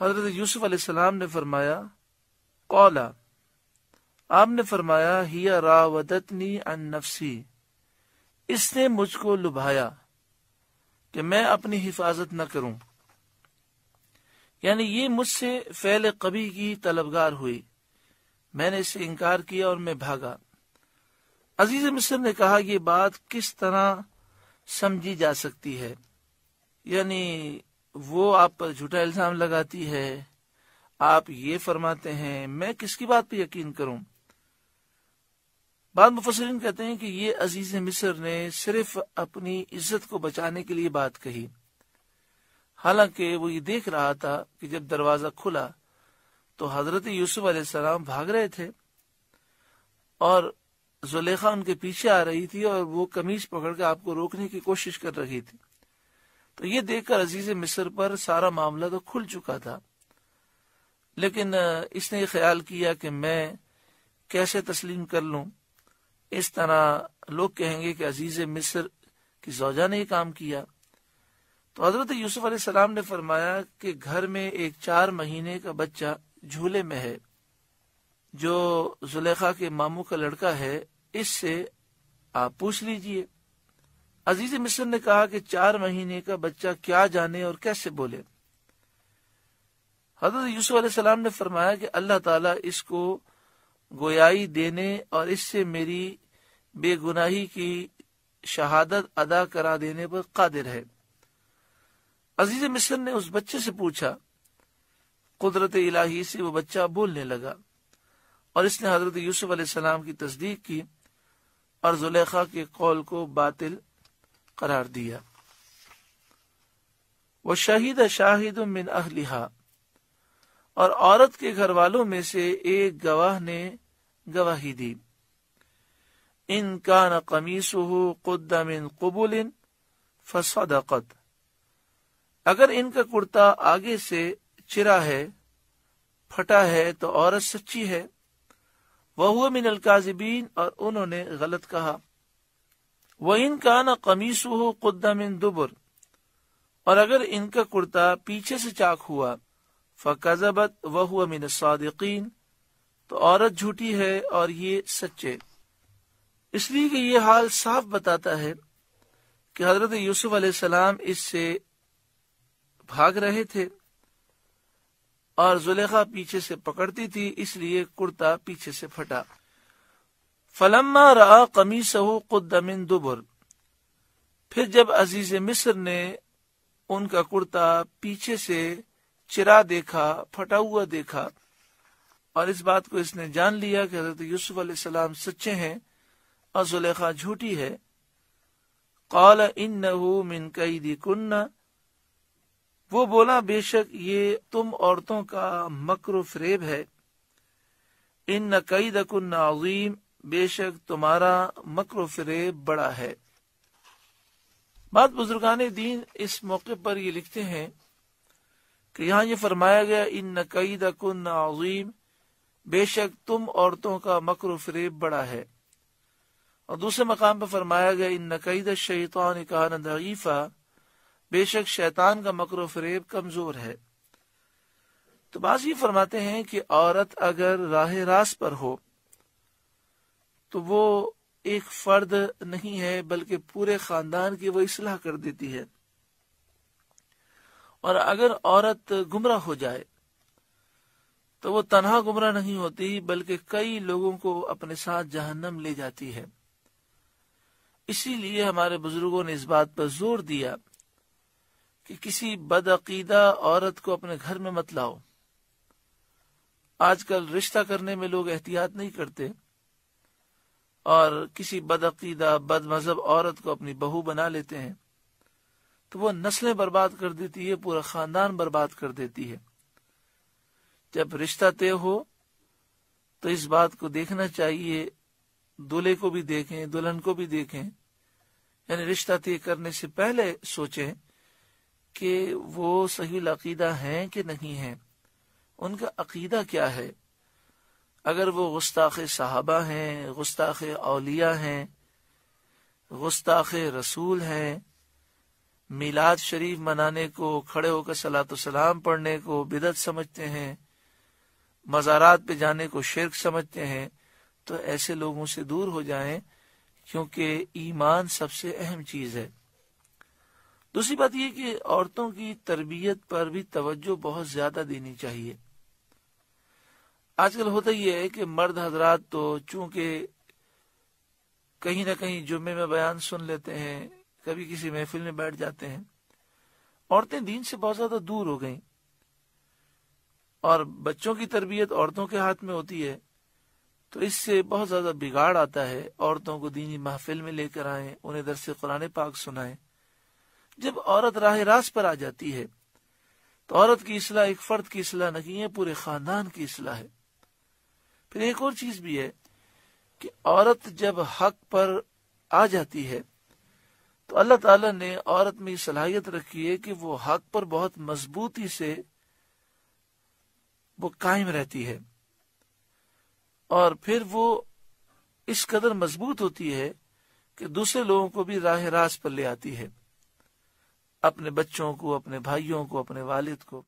हजरत यूसुफ अलैहिस्सलाम ने फरमाया कौला आपने फरमाया हिया रावदतनी अन नफसी इसने मुझको लुभाया कि मैं अपनी हिफाजत न करूं यानी ये मुझसे फैल कभी की तलबगार हुई मैंने इसे इनकार किया और मैं भागा अजीज मिस्र ने कहा यह बात किस तरह समझी जा सकती है यानी वो आप पर झूठा इल्जाम लगाती है आप ये फरमाते हैं मैं किसकी बात पे यकीन करूं बाद मुफसरीन कहते हैं कि ये अजीज मिस्र ने सिर्फ अपनी इज्जत को बचाने के लिए बात कही हालांकि वो ये देख रहा था कि जब दरवाजा खुला तो हजरत यूसुफ अलैहिस्सलाम भाग रहे थे और जुलेखा उनके पीछे आ रही थी और वो कमीज पकड़ के आपको रोकने की कोशिश कर रही थी तो ये देखकर अजीज मिस्र पर सारा मामला तो खुल चुका था लेकिन इसने ये ख्याल किया कि मैं कैसे तस्लीम कर लूं इस तरह लोग कहेंगे कि अजीज मिस्र की जौजा ने काम किया तो हजरत यूसुफ सलाम ने फरमाया कि घर में एक चार महीने का बच्चा झूले में है जो जुलेखा के मामू का लड़का है इससे आप पूछ लीजिए अजीज मिस्र ने कहा कि चार महीने का बच्चा क्या जाने और कैसे बोले हजरत यूसुफ सलाम ने फरमाया कि अल्लाह ताला इसको गोयाई देने और इससे मेरी बेगुनाही की शहादत अदा करा देने पर कादिर है अजीज मिस्र ने उस बच्चे से पूछा कुदरत इलाही से वो बच्चा बोलने लगा और इसने हजरत यूसुफ सलाम की तस्दीक की और जुलेखा के कौल को बातिल करार दिया वो शहीद शाहिद मिन अहलिहा और औरत के घर वालों में से एक गवाह ने गवाही दी इनका न कमीसुहु कुद्दमिन कबुलिन फसदकत अगर इनका कुर्ता आगे से चिरा है फटा है तो औरत सच्ची है वह मिनल काजिबीन और उन्होंने गलत कहा वह इनका न कमीस हो इन दुबर और अगर इनका कुर्ता पीछे से चाक हुआ फ़कजबत वह हुआ मिन सादिकीन तो औरत झूठी है और ये सच्चे इसलिए कि ये हाल साफ बताता है कि हजरत यूसुफ अलैहिस्सलाम इससे भाग रहे थे और जुलेखा पीछे से पकड़ती थी इसलिए कुर्ता पीछे से फटा फलम्मा रा कमी सहू कुदमिन दुबर फिर जब अजीज मिस्र ने उनका कुर्ता पीछे से चिरा देखा फटा हुआ देखा और इस बात को इसने जान लिया कि हजरत यूसुफ सलाम सच्चे हैं और जुलेखा झूठी है कौल इन मिन कैदी कुन्ना वो बोला बेशक ये तुम औरतों का मकर फरेब है इन कैद कुन्ना अजीम बेशक तुम्हारा मकर फरेब बड़ा है बाद बुजुर्गान दीन इस मौके पर ये लिखते हैं कि यहाँ ये फरमाया गया इन नकईद कन नजीम बेशक तुम औरतों का मकर फरेब बड़ा है और दूसरे मकाम पर फरमाया गया इन नकईद शैतान कहान दीफा बेशक शैतान का मकर फरेब कमजोर है तो बाज ये फरमाते हैं कि औरत अगर राह रास पर हो तो वो एक फर्द नहीं है बल्कि पूरे खानदान की वो इसलाह कर देती है और अगर औरत गुमराह हो जाए तो वो तनहा गुमराह नहीं होती बल्कि कई लोगों को अपने साथ जहन्नम ले जाती है इसीलिए हमारे बुजुर्गों ने इस बात पर जोर दिया कि किसी बदअकीदा औरत को अपने घर में मत लाओ आजकल रिश्ता करने में लोग एहतियात नहीं करते और किसी बदअकीदा बद मजहब औरत को अपनी बहू बना लेते हैं तो वो नस्लें बर्बाद कर देती है पूरा खानदान बर्बाद कर देती है जब रिश्ता तय हो तो इस बात को देखना चाहिए दूल्हे को भी देखें दुल्हन को भी देखें यानी रिश्ता तय करने से पहले सोचें कि वो सही अकीदा हैं कि नहीं है उनका अकीदा क्या है अगर वो गुस्ताख साहबा हैं गुस्ताख अलिया हैं गुस्ताख रसूल हैं मिलाद शरीफ मनाने को खड़े होकर सलात सलाम पढ़ने को बिदत समझते हैं मज़ारात पे जाने को शिरक समझते हैं तो ऐसे लोगों से दूर हो जाएं क्योंकि ईमान सबसे अहम चीज़ है दूसरी बात यह कि औरतों की तरबियत पर भी तवज्जो बहुत ज़्यादा देनी चाहिए आजकल होता ही है कि मर्द हजरात तो चूंकि कहीं ना कहीं जुम्मे में बयान सुन लेते हैं कभी किसी महफिल में बैठ जाते हैं औरतें दीन से बहुत ज्यादा दूर हो गईं और बच्चों की तरबियत औरतों के हाथ में होती है तो इससे बहुत ज्यादा बिगाड़ आता है औरतों को दीनी महफिल में लेकर आए उन्हें दरसे कुरान पाक सुनाए जब औरत राह रास पर आ जाती है तो औरत की असलाह एक फर्द की असलाह नहीं है पूरे खानदान की असलाह है फिर एक और चीज भी है कि औरत जब हक पर आ जाती है तो अल्लाह ताला ने औरत में सलाहियत रखी है कि वो हक पर बहुत मजबूती से वो कायम रहती है और फिर वो इस कदर मजबूत होती है कि दूसरे लोगों को भी राह रास पर ले आती है अपने बच्चों को अपने भाइयों को अपने वालिद को